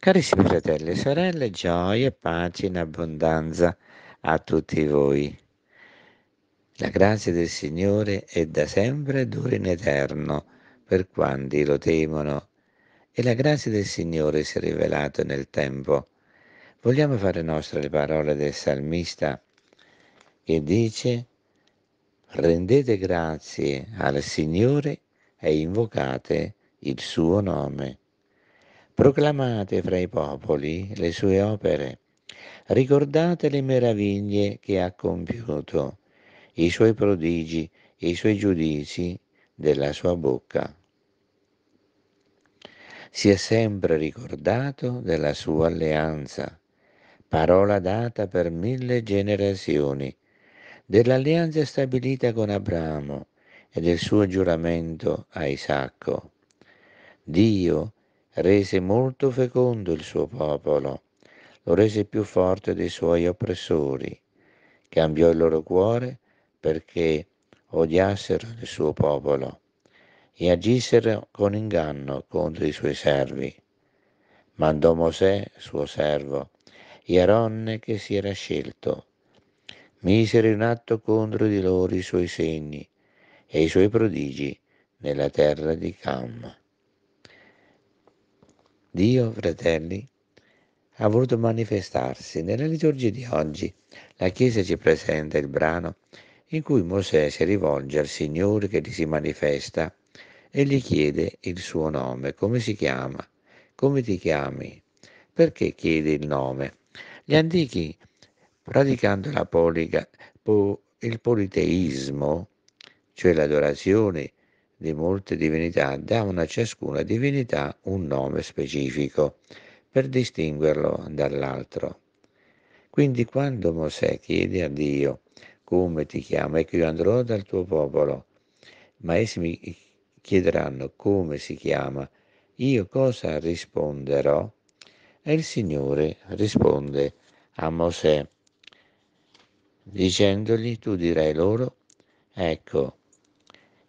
Carissimi fratelli e sorelle, gioia, pace in abbondanza a tutti voi. La grazia del Signore è da sempre e dura in eterno per quanti lo temono e la grazia del Signore si è rivelata nel tempo. Vogliamo fare nostre le parole del salmista che dice rendete grazie al Signore e invocate il suo nome. Proclamate fra i popoli le sue opere, ricordate le meraviglie che ha compiuto, i suoi prodigi, i suoi giudizi della sua bocca. Si è sempre ricordato della sua alleanza, parola data per mille generazioni, dell'alleanza stabilita con Abramo e del suo giuramento a Isacco. Dio rese molto fecondo il suo popolo, lo rese più forte dei suoi oppressori, cambiò il loro cuore perché odiassero il suo popolo e agissero con inganno contro i suoi servi. Mandò Mosè, suo servo, e Aronne che si era scelto. Misero in atto contro di loro i suoi segni e i suoi prodigi nella terra di Cam. Dio, fratelli, ha voluto manifestarsi. Nella liturgia di oggi la Chiesa ci presenta il brano in cui Mosè si rivolge al Signore che gli si manifesta e gli chiede il suo nome, come si chiama, come ti chiami, perché chiede il nome. Gli antichi, praticando poliga, po, il politeismo, cioè l'adorazione di molte divinità davano a ciascuna divinità un nome specifico per distinguerlo dall'altro. Quindi quando Mosè chiede a Dio come ti chiama, ecco io andrò dal tuo popolo, ma essi mi chiederanno come si chiama, io cosa risponderò? E il Signore risponde a Mosè dicendogli tu dirai loro, ecco,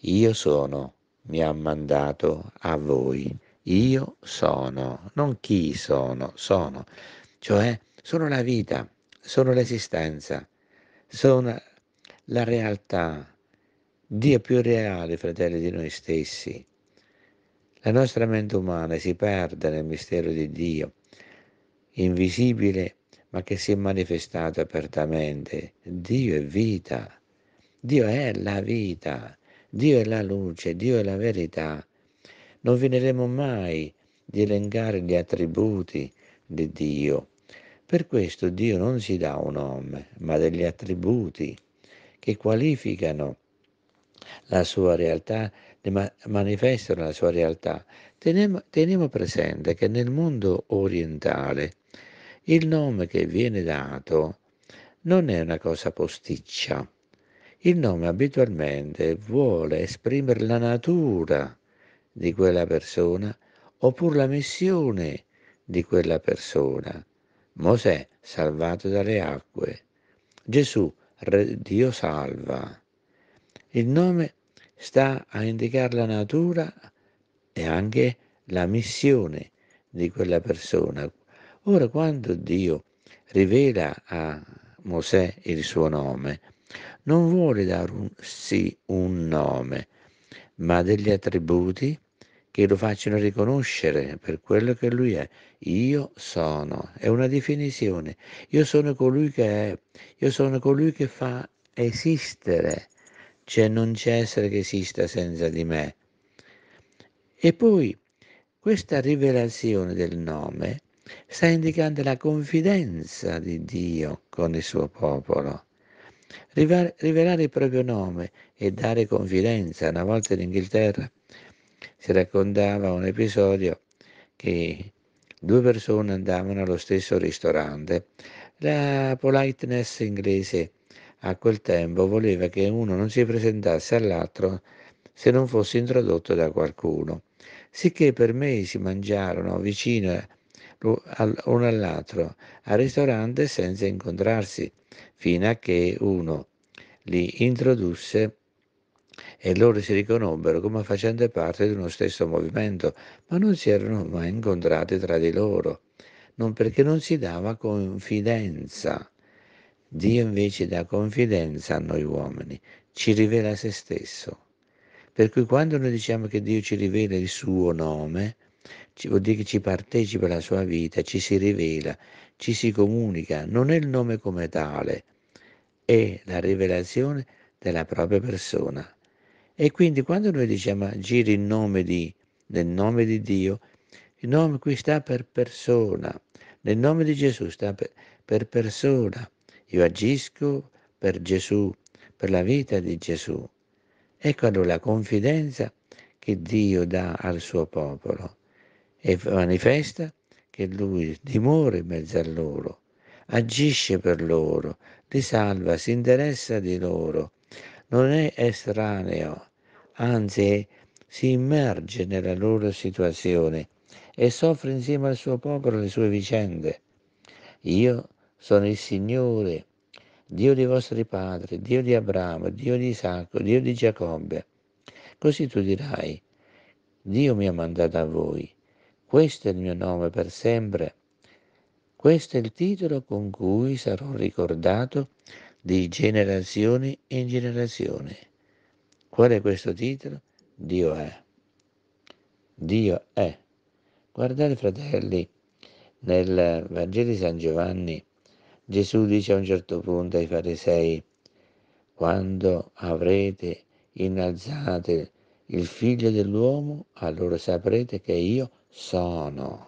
io sono, mi ha mandato a voi. Io sono, non chi sono, sono. Cioè, sono la vita, sono l'esistenza, sono la realtà. Dio è più reale, fratelli, di noi stessi. La nostra mente umana si perde nel mistero di Dio, invisibile ma che si è manifestato apertamente. Dio è vita, Dio è la vita. Dio è la luce, Dio è la verità. Non finiremo mai di elencare gli attributi di Dio. Per questo Dio non si dà un nome, ma degli attributi che qualificano la sua realtà, ma- manifestano la sua realtà. Teniamo, teniamo presente che nel mondo orientale il nome che viene dato non è una cosa posticcia, il nome abitualmente vuole esprimere la natura di quella persona oppure la missione di quella persona. Mosè salvato dalle acque, Gesù Dio salva. Il nome sta a indicare la natura e anche la missione di quella persona. Ora quando Dio rivela a Mosè il suo nome, non vuole dare un sì un nome, ma degli attributi che lo facciano riconoscere per quello che lui è. Io sono, è una definizione. Io sono colui che è, io sono colui che fa esistere, cioè non c'è essere che esista senza di me. E poi questa rivelazione del nome sta indicando la confidenza di Dio con il suo popolo rivelare il proprio nome e dare confidenza. Una volta in Inghilterra si raccontava un episodio che due persone andavano allo stesso ristorante. La politeness inglese a quel tempo voleva che uno non si presentasse all'altro se non fosse introdotto da qualcuno, sicché per mesi mangiarono vicino a uno all'altro al ristorante senza incontrarsi, fino a che uno li introdusse e loro si riconobbero come facendo parte di uno stesso movimento, ma non si erano mai incontrati tra di loro, non perché non si dava confidenza. Dio invece dà confidenza a noi uomini, ci rivela se stesso. Per cui quando noi diciamo che Dio ci rivela il suo nome, ci vuol dire che ci partecipa la sua vita, ci si rivela, ci si comunica, non è il nome come tale, è la rivelazione della propria persona. E quindi quando noi diciamo agire in nome di, nel nome di Dio, il nome qui sta per persona, nel nome di Gesù sta per, per persona. Io agisco per Gesù, per la vita di Gesù. Ecco allora la confidenza che Dio dà al suo popolo e manifesta che Lui dimora in mezzo a loro, agisce per loro, li salva, si interessa di loro, non è estraneo, anzi si immerge nella loro situazione e soffre insieme al suo popolo le sue vicende. Io sono il Signore, Dio dei vostri padri, Dio di Abramo, Dio di Isacco, Dio di Giacobbe. Così tu dirai, Dio mi ha mandato a voi questo è il mio nome per sempre. Questo è il titolo con cui sarò ricordato di generazioni in generazioni. Qual è questo titolo? Dio è. Dio è. Guardate fratelli, nel Vangelo di San Giovanni Gesù dice a un certo punto ai farisei, quando avrete innalzate il figlio dell'uomo, allora saprete che io sono sono.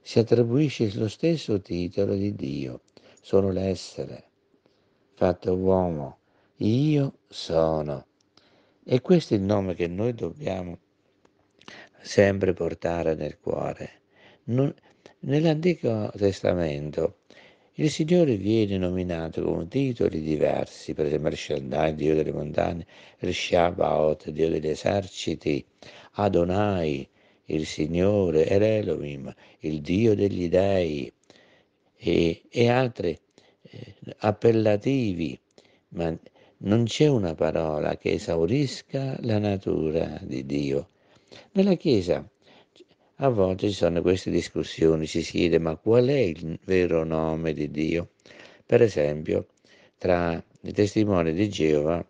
Si attribuisce lo stesso titolo di Dio, sono l'essere, fatto uomo, io sono. E questo è il nome che noi dobbiamo sempre portare nel cuore. Non, nell'Antico Testamento il Signore viene nominato con titoli diversi, per esempio Shaddai, Dio delle montagne, El Shabaot, Dio degli eserciti, Adonai, il Signore, Er Elohim, il Dio degli dei e, e altri eh, appellativi, ma non c'è una parola che esaurisca la natura di Dio. Nella Chiesa a volte ci sono queste discussioni, ci si chiede ma qual è il vero nome di Dio? Per esempio, tra i testimoni di Geova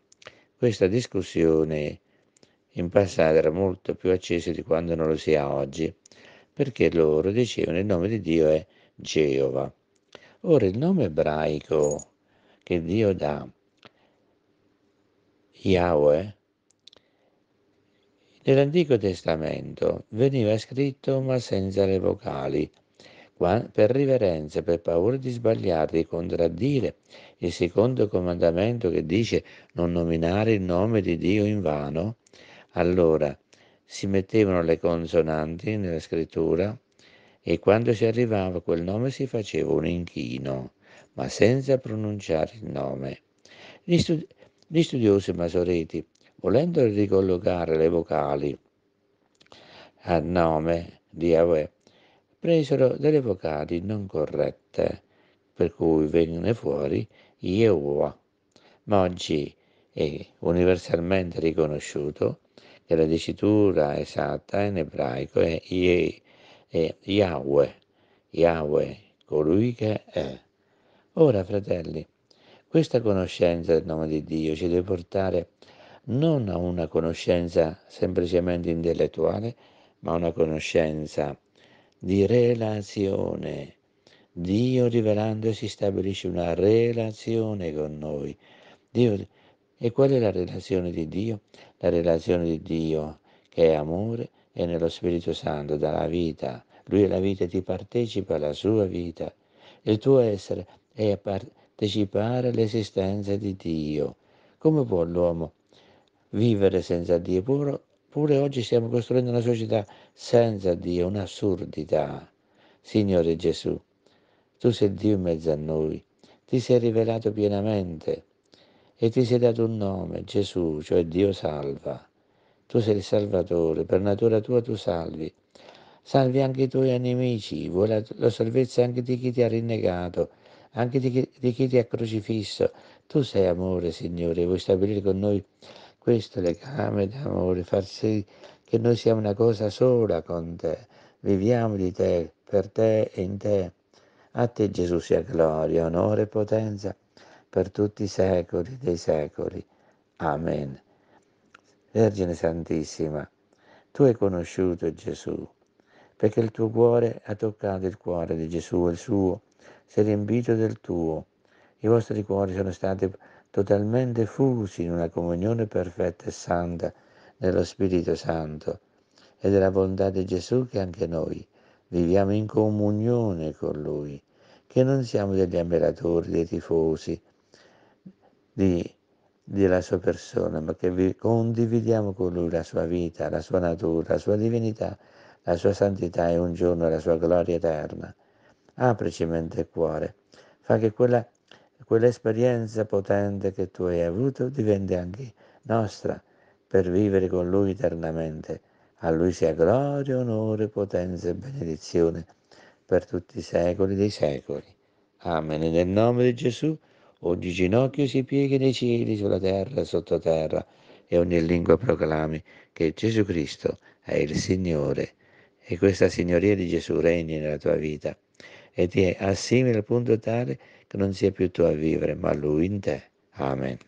questa discussione in passato era molto più acceso di quanto non lo sia oggi, perché loro dicevano il nome di Dio è Geova. Ora il nome ebraico che Dio dà, Yahweh, nell'Antico Testamento veniva scritto ma senza le vocali, per riverenza, per paura di sbagliare, di contraddire il secondo comandamento che dice non nominare il nome di Dio in vano, allora si mettevano le consonanti nella scrittura e quando si arrivava a quel nome si faceva un inchino, ma senza pronunciare il nome. Gli, studi- gli studiosi masoreti, volendo ricollocare le vocali a nome di Yahweh, presero delle vocali non corrette, per cui venne fuori Yehua. Ma oggi è universalmente riconosciuto che la dicitura esatta in ebraico è, è Yahweh, Yahweh, colui che è. Ora, fratelli, questa conoscenza del nome di Dio ci deve portare non a una conoscenza semplicemente intellettuale, ma a una conoscenza di relazione. Dio rivelandosi stabilisce una relazione con noi. Dio e qual è la relazione di Dio? La relazione di Dio che è amore e nello Spirito Santo dà la vita. Lui è la vita e ti partecipa alla sua vita. Il tuo essere è partecipare all'esistenza di Dio. Come può l'uomo vivere senza Dio? Pure, pure oggi stiamo costruendo una società senza Dio, un'assurdità. Signore Gesù, tu sei Dio in mezzo a noi, ti sei rivelato pienamente e ti sei dato un nome, Gesù, cioè Dio salva. Tu sei il Salvatore, per natura tua tu salvi. Salvi anche i tuoi nemici, vuoi la, la salvezza anche di chi ti ha rinnegato, anche di chi, di chi ti ha crocifisso. Tu sei amore, Signore, e vuoi stabilire con noi questo legame d'amore, far sì che noi siamo una cosa sola con te, viviamo di te, per te e in te. A te Gesù sia gloria, onore e potenza per tutti i secoli dei secoli. Amen. Vergine Santissima, tu hai conosciuto Gesù, perché il tuo cuore ha toccato il cuore di Gesù il suo si è riempito del tuo. I vostri cuori sono stati totalmente fusi in una comunione perfetta e santa dello Spirito Santo e della bontà di Gesù che anche noi viviamo in comunione con Lui, che non siamo degli ammiratori, dei tifosi, di, della sua persona, ma che condividiamo con lui la sua vita, la sua natura, la sua divinità, la sua santità e un giorno la sua gloria eterna. Aprici mente e cuore, fa che quella, quell'esperienza potente che tu hai avuto diventi anche nostra per vivere con lui eternamente. A lui sia gloria, onore, potenza e benedizione per tutti i secoli dei secoli. Amen. Nel nome di Gesù ogni ginocchio si pieghi nei cieli, sulla terra e sottoterra, e ogni lingua proclami che Gesù Cristo è il Signore. E questa signoria di Gesù regni nella tua vita e ti è assimile al punto tale che non sia più tu a vivere, ma Lui in te. Amen.